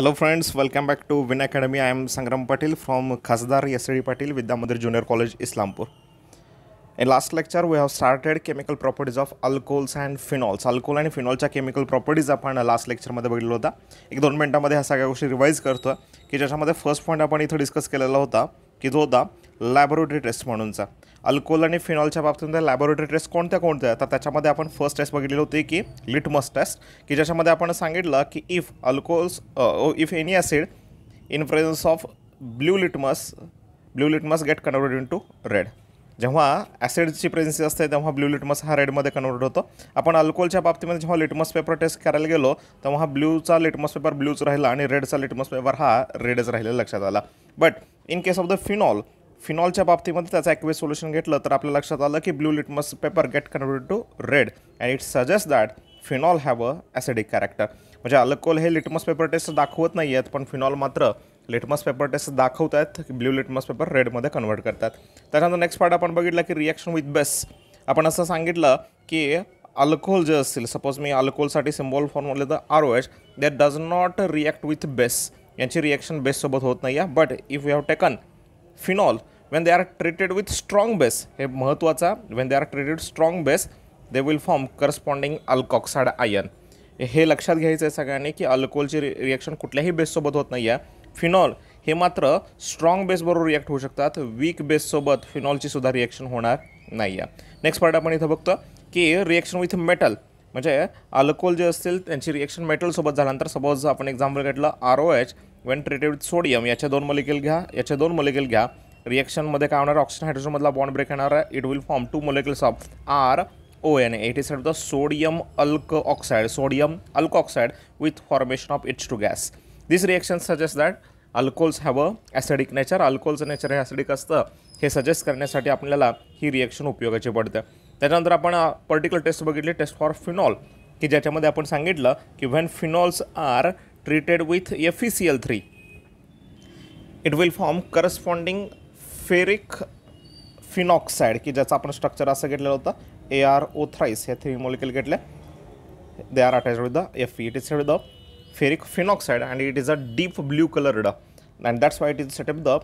Hello friends welcome back to Win Academy I am Sangram Patil from Khasdar S D Patil Vidyamandir junior college Islampur in last lecture we have started chemical properties of alcohols and phenols alcohol आणि फिनॉलच्या chemical properties आपण last लेक्चरमध्ये बघितलं होता एक दोन मिनटामध्ये ह्या सगळ्या गोष्टी रिवाईज करतो की ज्याच्यामध्ये फर्स्ट पॉईंट आपण इथं डिस्कस केलेला होता की तो होता लॅबोरेटरी टेस्ट म्हणूनचा अल्कोहोल आणि फिनॉलच्या बाबतीमध्ये लॅबोरेटरी टेस्ट कोणत्या कोणत्या तर त्याच्यामध्ये आपण फर्स्ट टेस्ट बघितलेली होती की लिटमस टेस्ट की ज्याच्यामध्ये आपण सांगितलं की if alcohols if any acid in presence of blue litmus blue litmus get converted into red जेव्हा ॲसिडची प्रेझन्सी असते तेव्हा ब्ल्यू लिटमस हा रेडमध्ये कन्वर्ट होतो आपण अल्कोहोलच्या बाबतीमध्ये जेव्हा लिटमस पेपर टेस्ट करायला गेलो तेव्हा ब्ल्यूचा लिटमस पेपर ब्ल्यूच राहिला आणि रेडचा लिटमस पेपर हा रेडच राहिलेला लक्षात आला but in case of the phenol फिनॉलच्या बाबतीमध्ये त्याचं ॲक्वेस सोल्युशन घेतलं तर आपल्या लक्षात आलं की blue litmus paper get converted to red and it suggest that phenol have a acidic character म्हणजे अल्कोल हे लिटमस पेपर टेस्ट दाखवत नाही आहेत पण फिनॉल मात्र लिटमस पेपर टेस्ट दाखवत आहेत ब्ल्यू लिटमस पेपर रेडमध्ये कन्वर्ट करतात त्याच्यानंतर नेक्स्ट पार्ट आपण बघितलं की रिॲक्शन विथ बेस आपण असं सांगितलं की अल्कोहोल जे असतील सपोज मी अल्कोहोलसाठी सिम्बॉल फॉर्म म्हणले तर R O H that does not react with base यांची रिॲक्शन बेससोबत होत नाही आहे but if you have taken phenol when they are treated with strong base हे महत्त्वाचा when they are treated strong base they will form corresponding alkoxide ion हे लक्षात घ्यायचं आहे सगळ्यांनी की अल्कोहोलची रि रिॲक्शन कुठल्याही बेससोबत होत नाही आहे फिनॉल हे मात्र स्ट्रॉंग बेसबरोबर रिॲक्ट होऊ शकतात वीक बेससोबत फिनॉलची सुद्धा रिॲक्शन होणार नाही आहे नेक्स्ट पार्ट आपण इथं बघतो की रिॲक्शन विथ मेटल म्हणजे अल्कोहोल जे असतील त्यांची रिॲक्शन मेटलसोबत झाल्यानंतर सपोज आपण एक्झाम्पल घेतलं R O H when treated with sodium याच्या दोन मलिकेल घ्या याच्या दोन मलिकेल घ्या रिॲक्शनमध्ये काय होणार ऑक्सिजन हायड्रोजनमधला बॉन्ड ब्रेक येणार आहे it will form two molecules of R O N A it is the sodium alkoxide sodium alkoxide with formation of its two gas this reaction suggest that alcohols have a acidic nature अल्कोलचं nature हे acidic असतं हे suggest करण्यासाठी आपल्याला ही reaction उपयोगाची पडते त्याच्यानंतर आपण पर्टिक्युलर टेस्ट बघितली टेस्ट फॉर फिनॉल की ज्याच्यामध्ये आपण सांगितलं की when phenols are treated with F E three it will form corresponding ferric phenoxide की ज्याचं आपण स्ट्रक्चर असं घेतलेलं होतं ए आर ओ थ्राईस ह्या थ्री मॉलिक्युल घेतले they are attach with the F it is said the ferric phenoxide and it is a deep blue coloured and that's why it is set up the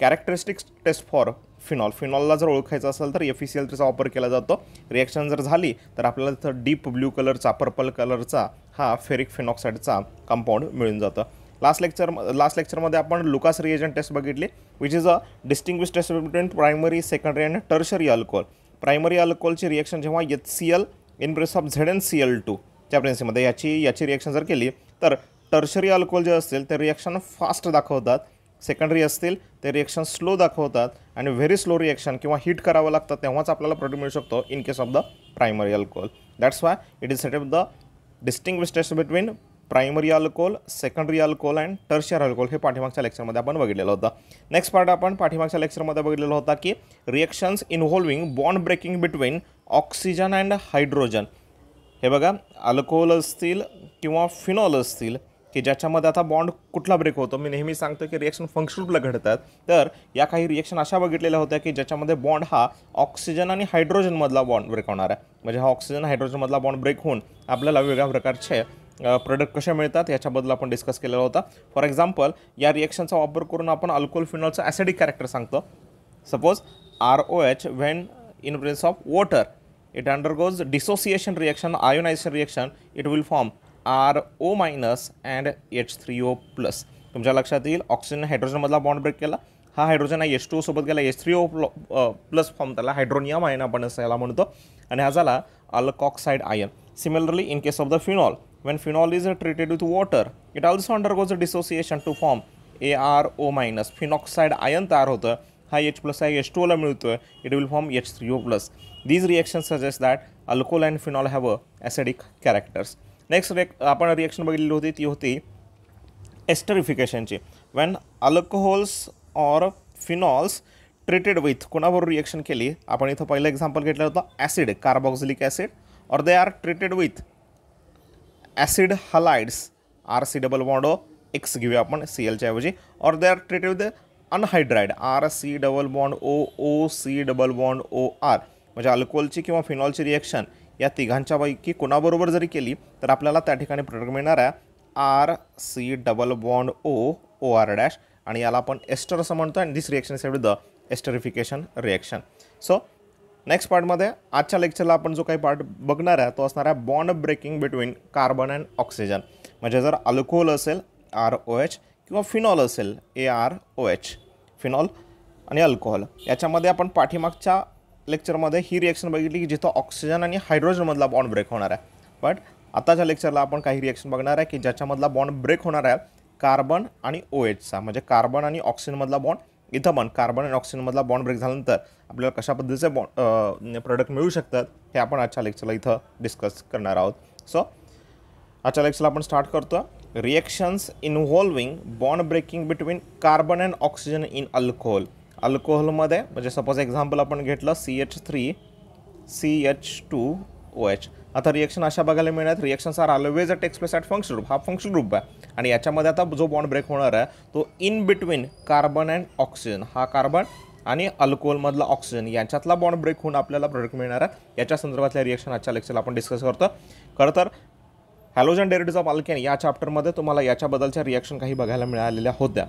characteristics test for phenol फिनॉलला जर ओळखायचं असेल तर F E C L तिचा वापर केला जातो reaction जर झाली तर आपल्याला तिथं डीप ब्ल्यू कलरचा पर्पल कलरचा हा फेरिक फिनॉक्साईडचा कंपाऊंड मिळून जातं लास्ट लेक्चर लास्ट लेक्चरमध्ये आपण लुकास रिएजन टेस्ट बघितली is is a distinguished between primary secondary and tertiary alcohol primary अल्कोहोलची रिॲक्शन जेव्हा H C L in presence of Z N C L two च्या याची याची रिॲक्शन जर केली तर टर्शरी अल्कोहोल जे असतील ते रिॲक्शन फास्ट दाखवतात सेकंडरी असतील ते रिॲक्शन स्लो दाखवतात आणि व्हेरी स्लो रिॲक्शन किंवा हिट करावं लागतं तेव्हाच आपल्याला प्रोडक्ट मिळू शकतो in case of the primary alcohol that's why it is set of the distinguish between primary alcohol secondary alcohol and tertiary alcohol हे पाठीमागच्या लेक्चरमध्ये आपण बघितलेलं होतं नेक्स्ट पार्ट आपण पाठीमागच्या लेक्चरमध्ये बघितलेला होता की reactions involving bond breaking between oxygen and hydrogen हे बघा अल्कोहोल असतील किंवा फिनॉल असतील की ज्याच्यामध्ये आता बॉन्ड कुठला ब्रेक होतो मी नेहमी सांगतो की रिएक्शन फंक्शनला घडतात तर या काही रिएक्शन अशा बघितलेल्या होत्या की ज्याच्यामध्ये बॉन्ड हा ऑक्सिजन आणि हायड्रोजनमधला बॉन्ड ब्रेक होणार आहे म्हणजे हा ऑक्सिजन हायड्रोजनमधला बॉन्ड ब्रेक होऊन आपल्याला वेगळ्या प्रकारचे प्रोडक्ट कसे मिळतात याच्याबद्दल आपण डिस्कस केलेला होता फॉर एक्झाम्पल या रिॲक्शनचा वापर करून आपण अल्कोहोल फिनॉलचं ॲसिडिक कॅरेक्टर सांगतो suppose R O H when in presence of water it undergoes dissociation reaction ionisation reaction it will form R O minus and H three O plus तुमच्या लक्षात येईल oxygen हायड्रोजनमधला bond break केला हा hydrogen हा H two सोबत गेला H three O plus form त्याला hydronium ion आपण याला म्हणतो आणि हा झाला alkoxide ion similarly in case of the phenol When phenol is treated with water, it also undergoes a dissociation to form ARO minus. Phenoxide ion तयार होतं हा एच प्लस आहे एच ओला मिळतो आहे it will form H three O plus these reaction suggest that alcohol and phenol have a acidic characters next reaction आपण reaction बघितलेली होती ती होती एस्टरिफिकेशनची when alcohols or phenols treated with कोणाबरोबर रिएक्शन केली आपण इथं पहिलं एक्झाम्पल घेतलं होतं acid carboxylic acid or they are treated with acid halides R C double bond O X घेऊया आपण सी एलच्या ऐवजी or they are treated with anhydride R C double bond O O C double bond O R म्हणजे अल्कोहोलची किंवा फिनॉलची reaction या तिघांच्यापैकी कोणाबरोबर जरी केली तर आपल्याला त्या ठिकाणी प्रोडक्ट मिळणार आहे R C double bond O O R dash आणि याला आपण एस्टर असं म्हणतो आणि this reaction is the esterification reaction so next पार्टमध्ये आजच्या लेक्चरला आपण जो काही पार्ट बघणार आहे तो असणार आहे bond breaking between carbon and oxygen म्हणजे जर अल्कोहोल असेल आर ओ एच किंवा फिनॉल असेल A R O H phenol आणि अल्कोहोल याच्यामध्ये आपण पाठीमागच्या लेक्चरमध्ये ही रिॲक्शन बघितली की जिथं ऑक्सिजन आणि हायड्रोजनमधला बॉन्ड ब्रेक होणार आहे बट आताच्या लेक्चरला आपण काही रिॲक्शन बघणार आहे की ज्याच्यामधला बॉन्ड ब्रेक होणार आहे कार्बन आणि ओ एचचा म्हणजे कार्बन आणि ऑक्सिजनमधला बॉन्ड इथं पण कार्बन आणि ऑक्सिजनमधला बॉन्ड ब्रेक झाल्यानंतर आपल्याला कशा पद्धतीचे बॉन्ड प्रोडक्ट मिळू शकतात हे आपण आजच्या लेक्चरला इथं डिस्कस करणार आहोत सो आजच्या लेक्चरला आपण स्टार्ट करतो reactions involving bond breaking between carbon and oxygen in alcohol अल्कोहोलमध्ये म्हणजे सपोज एक्झाम्पल आपण घेतलं C H three C H two O OH. H आता रिएक्शन अशा बघायला मिळणार reactions are always a express at function group हा फंक्शन ग्रुप आहे आणि याच्यामध्ये आता जो बॉन्ड ब्रेक होणार आहे तो in between carbon and oxygen हा कार्बन आणि अल्कोहोलमधला ऑक्सिजन यांच्यातला बॉन्ड ब्रेक होऊन आपल्याला प्रोडक्ट मिळणार आहे याच्या संदर्भातल्या रिएक्शन आजच्या लेक्चरला आपण डिस्कस करतो खरं तर हॅलोजन डेरिटीज ऑफ अल्केन या चॅप्टरमध्ये तुम्हाला याच्याबद्दलच्या रिॲक्शन काही बघायला मिळालेल्या होत्या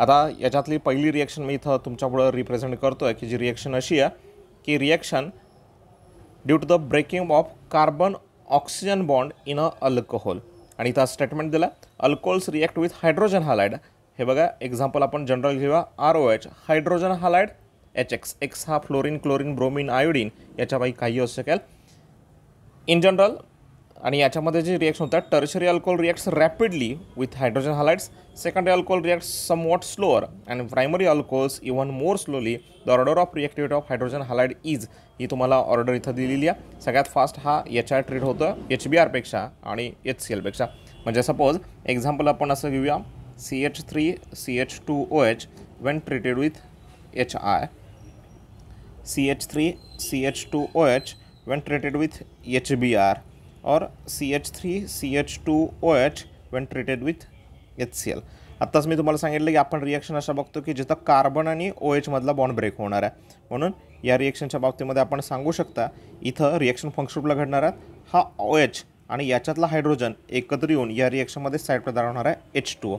आता याच्यातली पहिली रिॲक्शन मी इथं तुमच्यापुढं रिप्रेझेंट करतो आहे की जी रिॲक्शन अशी आहे की reaction due to the breaking of carbon oxygen bond in a alcohol आणि इथं स्टेटमेंट दिला alcohols react with hydrogen halide हे बघा एक्झाम्पल आपण जनरल घेऊया R O H hydrogen halide H X X हा फ्लोरीन क्लोरीन ब्रोमिन आयोडीन याच्यापैकी काही असू शकेल इन जनरल आणि याच्यामध्ये जे रिॲक्शन होतात tertiary alcohol reacts rapidly with hydrogen halides secondary alcohol reacts somewhat slower and primary alcohols even more slowly the order of reactivity of hydrogen halide is ही तुम्हाला ऑर्डर इथं दिलेली आहे सगळ्यात फास्ट हा एच आर ट्रीट होतं H B आरपेक्षा आणि एच सी एलपेक्षा म्हणजे सपोज एक्झाम्पल आपण असं घेऊया C H three C H two O H when treated with H I C H three C H two O H when treated with H B R or C H three C H two O H when treated with H C L आत्ताच मी तुम्हाला सांगितलं की आपण reaction अशा बघतो की जिथं कार्बन आणि ओ एचमधला बॉन्ड ब्रेक होणार आहे म्हणून या रिॲक्शनच्या बाबतीमध्ये आपण सांगू शकता इथं रिॲक्शन फंक्शनला घडणार आहे हा ओ एच आणि याच्यातला हायड्रोजन एकत्र येऊन या रिॲक्शनमध्ये साईड प्रदार होणार आहे एच टू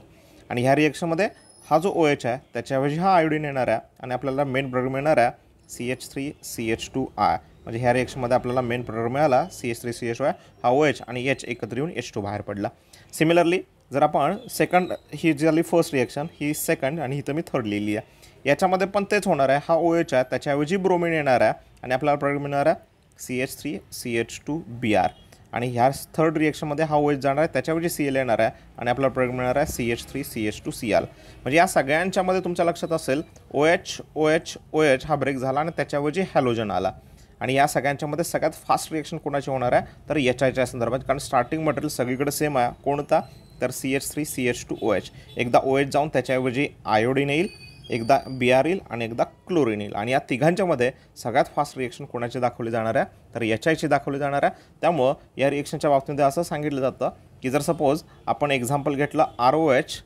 आणि ह्या रिॲक्शनमध्ये हा जो ओ एच आहे त्याच्याऐवजी हा आयोडीन येणार आहे आणि आपल्याला मेन ब्रग मिळणार आहे C H three C H two I म्हणजे ह्या रिएक्शनमध्ये आपल्याला मेन प्रोडक्ट मिळाला C H three C H Y हा ओ एच आणि एच एकत्र येऊन एच टू बाहेर पडला सिमिलरली जर आपण सेकंड ही झाली फर्स्ट रिएक्शन ही सेकंड आणि इथं मी थर्ड लिहिली आहे याच्यामध्ये पण तेच होणार आहे हा ओ एच आहे त्याच्याऐवजी ब्रोमिन येणार आहे आणि आपल्याला प्रोडक्ट मिळणार आहे C H three C H two B R आणि ह्या थर्ड रिएक्शनमध्ये हा ओ एच जाणार आहे त्याच्याऐवजी सी एल येणार आहे आणि आपल्याला प्रोडक्ट मिळणार आहे C H three C H two C R म्हणजे या सगळ्यांच्यामध्ये तुमच्या लक्षात असेल O H O H O H हा ब्रेक झाला आणि त्याच्याऐवजी हॅलोजन आला आणि या सगळ्यांच्यामध्ये सगळ्यात फास्ट रिएक्शन कोणाची होणार आहे तर एच आयच्या संदर्भात कारण स्टार्टिंग मटेरियल सगळीकडे सेम आहे कोणता तर C H three C H two O H एकदा ओ एच जाऊन त्याच्याऐवजी आयोडीन येईल एकदा बी आर येईल आणि एकदा क्लोरीन येईल आणि या तिघांच्यामध्ये सगळ्यात फास्ट रिॲक्शन कोणाची दाखवली जाणार आहे तर एच आयची दाखवली जाणार आहे त्यामुळं या रिएक्शनच्या बाबतीमध्ये असं सांगितलं जातं की जर सपोज आपण एक्झाम्पल घेतलं R O H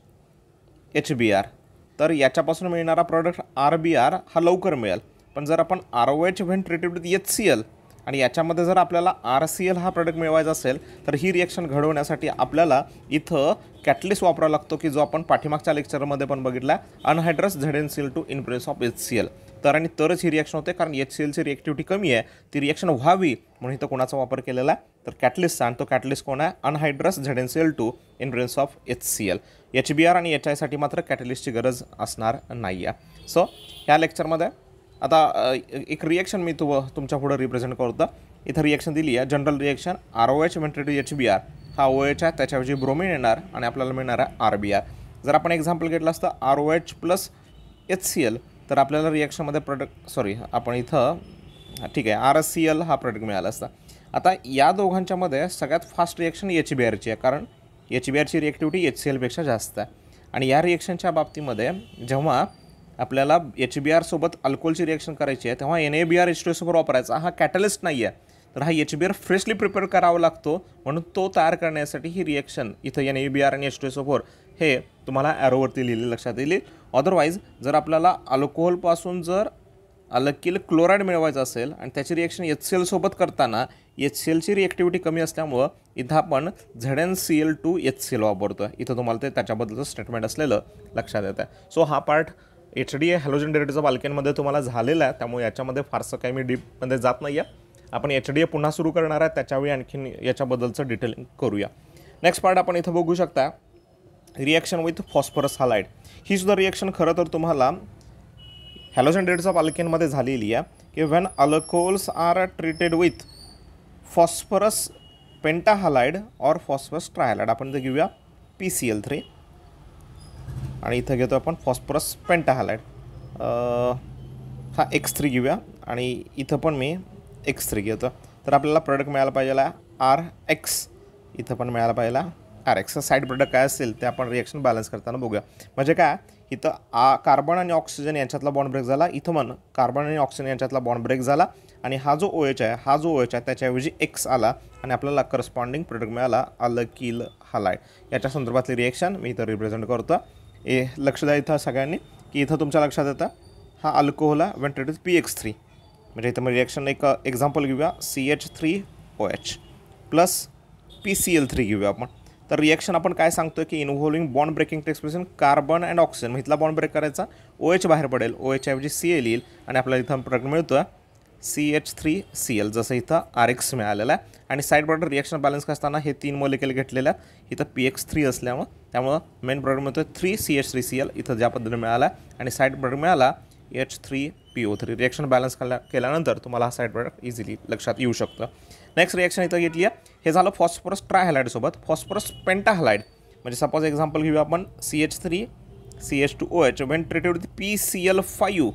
H B R तर याच्यापासून मिळणारा प्रॉडक्ट आर बी आर हा लवकर मिळेल पण जर आपण R O H when treated with H C L आणि याच्यामध्ये जर आपल्याला आर सी एल हा प्रोडक्ट मिळवायचा असेल तर ही रिॲक्शन घडवण्यासाठी आपल्याला इथं कॅटलिस्ट वापरावा लागतो की जो आपण पाठीमागच्या लेक्चरमध्ये पण बघितला anhydrous L two influence of H C L तर आणि तरच ही रिॲक्शन होते कारण एच सी एलची रिॲक्टिव्हिटी कमी आहे ती रिॲक्शन व्हावी म्हणून इथं कोणाचा वापर केलेला आहे तर कॅटलिस्टचा आणि तो कॅटलिस्ट कोण आहे anhydrous L two influence of H C L H B R आणि एच आयसाठी मात्र कॅटलिस्टची गरज असणार नाही आहे सो ह्या लेक्चरमध्ये आता एक रिएक्शन मी तु तुमच्या पुढं रिप्रेझेंट करतो इथं रिॲक्शन दिली आहे general reaction R O H to H B R हा ओ एच आहे त्याच्याऐवजी ब्रोमिन येणार आणि आपल्याला मिळणार आहे आर बी आर जर आपण एक्झाम्पल घेतलं असतं R O H plus H C L तर आपल्याला रिॲक्शनमध्ये प्रोडक्ट सॉरी आपण इथं ठीक आहे आर एस सी एल हा प्रोडक्ट मिळाला असता आता या दोघांच्यामध्ये सगळ्यात फास्ट रिॲक्शन एच बी आरची आहे कारण एच बी आरची रिॲक्टिव्हिटी एच सी एलपेक्षा जास्त आहे आणि या रिॲक्शनच्या बाबतीमध्ये जेव्हा आपल्याला एच बी आरसोबत अल्कोहोलची रिॲक्शन करायची आहे तेव्हा N A B R H T सोबत वापरायचा हा कॅटलिस्ट नाही आहे तर हा H B R freshly prepare करावा लागतो म्हणून तो तयार करण्यासाठी ही रिॲक्शन इथं एन ए बी आर आणि एच टी फोर हे तुम्हाला ॲरोवरती लिहिले लक्षात येईल अदरवाईज जर आपल्याला अल्कोहोलपासून जर अलकील क्लोराईड मिळवायचं असेल आणि त्याची रिॲक्शन एच सी एलसोबत करताना एच सी एलची रिॲक्टिव्हिटी कमी असल्यामुळं इथं आपण Z N C L two H C L वापरतो आहे इथं तुम्हाला ते त्याच्याबद्दलचं स्टेटमेंट असलेलं लक्षात येतं आहे सो हा part H D A halogen डेरेटचा बालक्यांमध्ये तुम्हाला झालेला आहे त्यामुळे याच्यामध्ये फारसं काही मी डीपमध्ये जात नाही आहे आपण एच डी ए पुन्हा सुरू करणार आहे त्याच्यावेळी आणखीन याच्याबद्दलचं डिटेलिंग करूया नेक्स्ट पार्ट आपण इथं बघू शकता रिॲक्शन विथ फॉस्फरस हालाईड ही सुद्धा रिॲक्शन खरं तर तुम्हाला हॅलोजन डेरेटचा बालक्यांमध्ये झालेली आहे की when alcohols are treated with phosphorus pentahalide or phosphorus trihalide आपण ते घेऊया पी सी एल थ्री आणि इथं घेतो आपण फॉस्फरस पेंटाहालाइट हा एक्स थ्री घेऊया आणि इथं पण मी एक्स थ्री घेतो तर आपल्याला प्रोडक्ट मिळायला पाहिजेला आर एक्स इथं पण मिळायला पाहिजे आर एक्स साईड प्रोडक्ट काय असेल ते आपण रिॲक्शन बॅलन्स करताना बघूया म्हणजे काय इथं आ कार्बन आणि ऑक्सिजन यांच्यातला बॉन्ड ब्रेक झाला इथं पण कार्बन आणि ऑक्सिजन यांच्यातला बॉन्ड ब्रेक झाला आणि हा जो ओ OH एच आहे हा जो ओ OH एच आहे त्याच्याऐवजी एक्स आला आणि आपल्याला करस्पॉन्डिंग प्रोडक्ट मिळाला किल हलाय याच्या संदर्भातली रिॲक्शन मी इथं रिप्रेझेंट करतो ए लक्ष द्या इथं सगळ्यांनी की इथं तुमच्या लक्षात येतं हा अल्कोहोला वेंटेटेड पी एक्स थ्री म्हणजे इथं मग रिॲक्शन एक एक्झाम्पल घेऊया C H three O H plus P C L three घेऊया आपण तर रिॲक्शन आपण काय सांगतो की involving bond breaking takes place carbon and oxygen मग इथला बॉन्ड ब्रेक करायचा ओ एच बाहेर पडेल ओ एच ऐवजी सी एल येईल आणि आपल्याला इथं प्रॉडक्ट मिळतो आहे C H three C L जसं इथं आर एक्स मिळालेलं आहे आणि साईड बॉर्डर रिॲक्शन बॅलन्स असताना हे तीन मोलिकेल घेतलेल्या इथं पी एक्स थ्री असल्यामुळं त्यामुळं मेन मिळतो three C H three C L इथं ज्या पद्धतीने मिळाला आणि साईड प्रॉडक्ट मिळाला H three P O three reaction balance केल्यानंतर तुम्हाला हा साईड प्रॉडक्ट इझिली लक्षात येऊ शकतं नेक्स्ट रिॲक्शन इथं घेतली आहे हे झालं फॉस्फरस ट्रायहलाईडसोबत फॉस्फरस पेंटाहलाईड म्हणजे सपोज एक्झाम्पल घेऊया आपण C H three C H two O H when treated with P C L five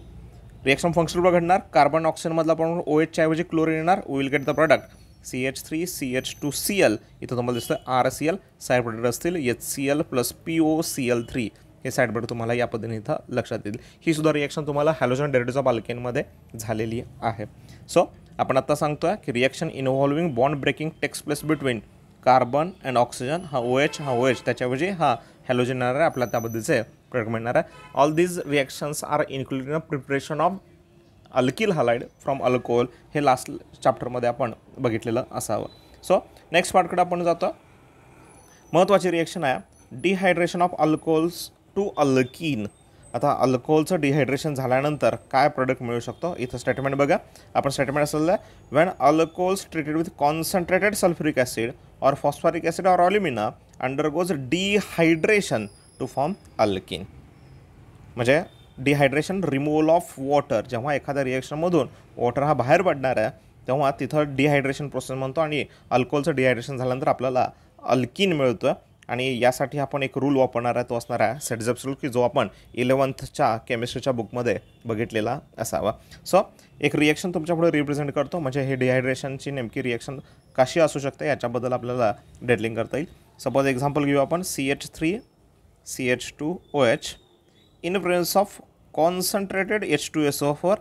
reaction फंक्शनवर घडणार कार्बन ऑक्सिजनमधला आपण ओ OH एचच्या ऐवजी क्लोरीन येणार will get the product C H three C H two C L इथं तुम्हाला दिसतं R C L side product असतील H C L plus P O C L three हे साईड प्रोडक्ट तुम्हाला या पद्धतीने इथं लक्षात येईल ही सुद्धा रिएक्शन तुम्हाला हॅलोजन डेरेडोचा बाल्केनमध्ये झालेली आहे सो आपण आत्ता सांगतो आहे की reaction involving bond breaking takes place between carbon and oxygen हा ओ एच हा ओ एच त्याच्याऐवजी हा हॅलोजन येणार आहे आपला त्याबद्दलचं प्रयोग मिळणार आहे all these reactions are including a preparation of alkyl halide from alcohol हे लास्ट चॅप्टरमध्ये आपण बघितलेलं असावं सो नेक्स्ट पार्टकडे आपण जातो महत्त्वाची रिॲक्शन आहे dehydration of alcohols to alkene आता अल्कोहोलचं डिहायड्रेशन झाल्यानंतर काय प्रोडक्ट मिळू शकतो इथं स्टेटमेंट बघा आपण स्टेटमेंट असलेलं आहे when alcohols treated with concentrated sulphuric acid or phosphoric acid or alumina undergoes dehydration to form alkene म्हणजे डिहायड्रेशन रिमूवल ऑफ वॉटर जेव्हा एखाद्या रिॲक्शनमधून वॉटर हा बाहेर पडणार आहे तेव्हा तिथं डिहायड्रेशन प्रोसेस म्हणतो आणि अल्कोहोलचं डिहायड्रेशन झाल्यानंतर आपल्याला अल्किन मिळतं आणि यासाठी आपण एक रूल वापरणार आहे तो असणार आहे सेटजप्स रूल की जो आपण इलेवन्थच्या केमिस्ट्रीच्या बुकमध्ये बघितलेला असावा सो एक रिॲक्शन तुमच्यापुढे रिप्रेझेंट करतो म्हणजे हे डिहायड्रेशनची नेमकी रिॲक्शन कशी असू शकते याच्याबद्दल आपल्याला डेटलिंग करता येईल सपोज एक्झाम्पल घेऊ आपण C H three CH2OH. In presence of concentrated H two S O four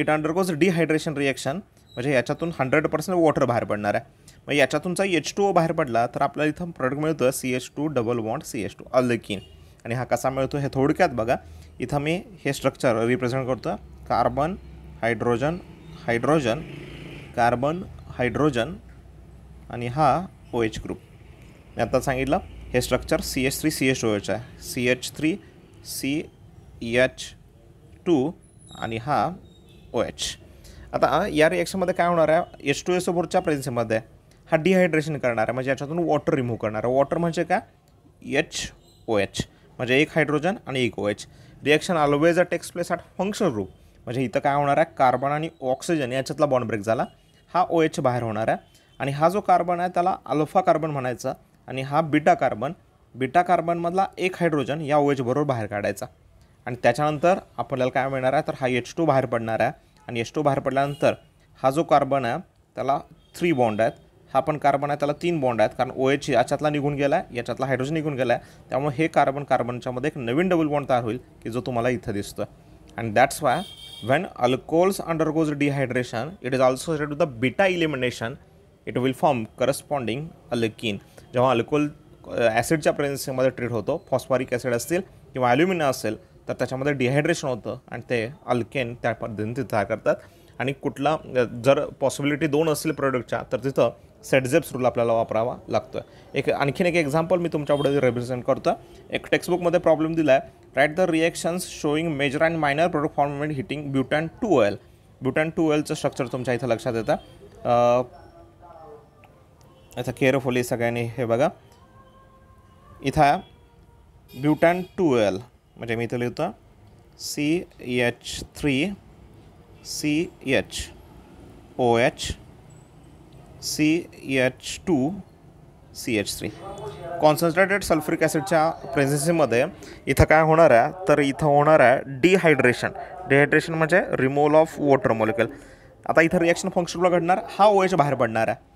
it undergoes dehydration reaction म्हणजे याच्यातून हंड्रेड पर्सेंट वॉटर बाहेर पडणार आहे मग याच्यातूनचा एच टू ओ बाहेर पडला तर आपल्याला इथं प्रोडक्ट मिळतं C H two double bond C H two alkene आणि हा कसा मिळतो हे थोडक्यात बघा इथं मी हे स्ट्रक्चर रिप्रेझेंट करतो carbon hydrogen hydrogen carbon hydrogen आणि हा ओ एच ग्रुप मी आता सांगितलं हे structure C H three C H O H आहे C H three C H two आणि हा ओ एच आता या रिॲक्शनमध्ये काय होणार आहे एच टू एस ओबोरच्या प्रेझेन्समध्ये हा डिहायड्रेशन करणार आहे म्हणजे याच्यातून वॉटर रिमूव्ह करणार आहे वॉटर म्हणजे काय एच ओ एच म्हणजे एक हायड्रोजन आणि एक O H reaction always a takes place at function रूप म्हणजे इथं काय होणार आहे कार्बन आणि ऑक्सिजन याच्यातला बॉन्ड ब्रेक झाला हा ओ एच बाहेर होणार आहे आणि हा जो कार्बन आहे त्याला अल्फा कार्बन म्हणायचा आणि हा बिटा कार्बन बिटा कार्बनमधला एक हायड्रोजन या ओ एचबरोबर बाहेर काढायचा आणि त्याच्यानंतर आपल्याला काय मिळणार आहे तर हा एच टू बाहेर पडणार आहे आणि एच टू बाहेर पडल्यानंतर हा जो कार्बन आहे त्याला थ्री बॉन्ड आहेत हा पण कार्बन आहे त्याला तीन बॉन्ड आहेत कारण ओ एच याच्यातला निघून गेला आहे याच्यातला हायड्रोजन निघून गेला आहे त्यामुळे हे कार्बन कार्बनच्यामध्ये एक नवीन डबल बॉन्ड तयार होईल की जो तुम्हाला इथं दिसतो and that's why when alcohols undergoes dehydration it is also to the beta elimination it will form corresponding alkene जेव्हा अल्कोल ॲसिडच्या प्रेझेन्सीमध्ये ट्रीट होतो फॉस्फॉरिक ॲसिड असतील किंवा ॲल्युमिनियम असेल तर त्याच्यामध्ये डिहायड्रेशन होतं आणि ते अल्केन त्या पद्धतीने ते तयार करतात आणि कुठला जर पॉसिबिलिटी दोन असतील प्रोडक्टच्या तर तिथं सेटझेप्स रूल आपल्याला वापरावा लागतो एक आणखीन एक एक्झाम्पल मी तुमच्यापुढे रिप्रेझेंट करतो एक टेक्स्टबुकमध्ये प्रॉब्लेम दिला आहे write the reactions showing major and minor product formed heating butane two ol butane two ऑइलचं स्ट्रक्चर तुमच्या इथं लक्षात येतं आता केअरफुली सगळ्यांनी हे बघा इथं ब्युटॅन टू एल म्हणजे मी इथं लिहितो C H three C H O H C H two C H three concentrated sulphuric ॲसिडच्या प्रेझेन्सीमध्ये इथं काय होणार आहे तर इथं होणार आहे डिहायड्रेशन डिहायड्रेशन म्हणजे रिमोल ऑफ वॉटर मॉलिक्युल आता इथं रिॲक्शन फंक्शनला घडणार हा ओ एच बाहेर पडणार आहे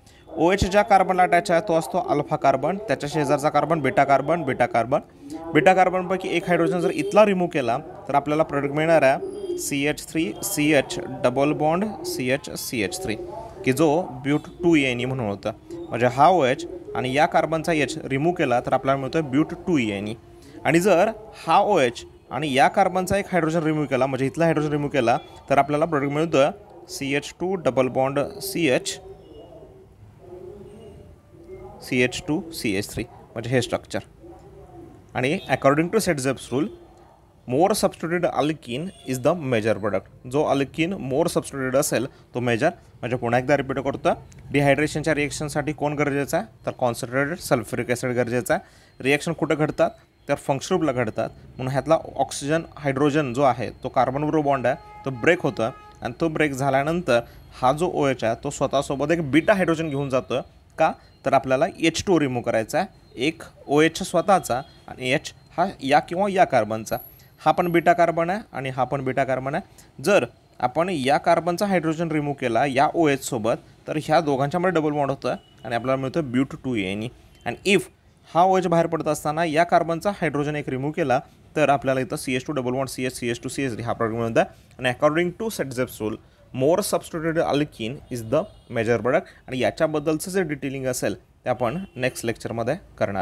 ओ एच ज्या कार्बनला अटॅच आहे तो असतो अल्फा कार्बन त्याच्या शेजारचा कार्बन बेटा कार्बन बेटा कार्बन बेटा कार्बनपैकी एक हायड्रोजन जर इथला रिमूव्ह केला तर आपल्याला प्रोडक्ट मिळणार आहे C H three C H double bond C H C H three की जो ब्यूट टू एन ई म्हणून होता म्हणजे हा ओ एच आणि या कार्बनचा एच रिमूव्ह केला तर आपल्याला मिळतो ब्यूट टू एन ई आणि जर हा ओ एच आणि या कार्बनचा एक हायड्रोजन रिमूव्ह केला म्हणजे इथला हायड्रोजन रिमूव्ह केला तर आपल्याला प्रोडक्ट मिळतो C H two double bond C H C H two C H three म्हणजे हे स्ट्रक्चर आणि according to Saytzeff's rule more substitute alkene is the major product जो अल्किन मोर सबस्टिट्युटेड असेल तो मेजर म्हणजे पुन्हा एकदा रिपीट करतो डिहायड्रेशनच्या रिएक्शनसाठी कोण गरजेचं आहे तर कॉन्सन्ट्रेटेड सल्फ्युरिक ॲसिड गरजेचं आहे रिॲक्शन कुठं घडतात तर फंक्शरूपला घडतात म्हणून ह्यातला ऑक्सिजन हायड्रोजन जो आहे तो कार्बनबरोबर बॉन्ड आहे तो ब्रेक होतं आणि तो ब्रेक झाल्यानंतर हा जो ओ एच आहे तो स्वतःसोबत एक बीटा हायड्रोजन घेऊन जातो का तर आपल्याला एच टू रिमूव्ह करायचा आहे एक ओ एच स्वतःचा आणि एच हा या किंवा या कार्बनचा हा पण बीटा कार्बन आहे आणि हा पण बीटा कार्बन आहे जर आपण या कार्बनचा हायड्रोजन रिमूव्ह केला या ओ एचसोबत तर ह्या दोघांच्यामध्ये डबल बॉन्ड होतं आणि आपल्याला मिळतं but two ene and if हा ओ एच बाहेर पडत असताना या कार्बनचा हायड्रोजन एक रिमूव्ह केला तर आपल्याला इथं C S two double one C H C S two C S D हा प्रॉडक्ट मिळतं आणि according to Saytzeff's more substituted alkene is the major product आणि याच्याबद्दलचं जे डिटेलिंग असेल ते आपण नेक्स्ट लेक्चरमध्ये करणार आहोत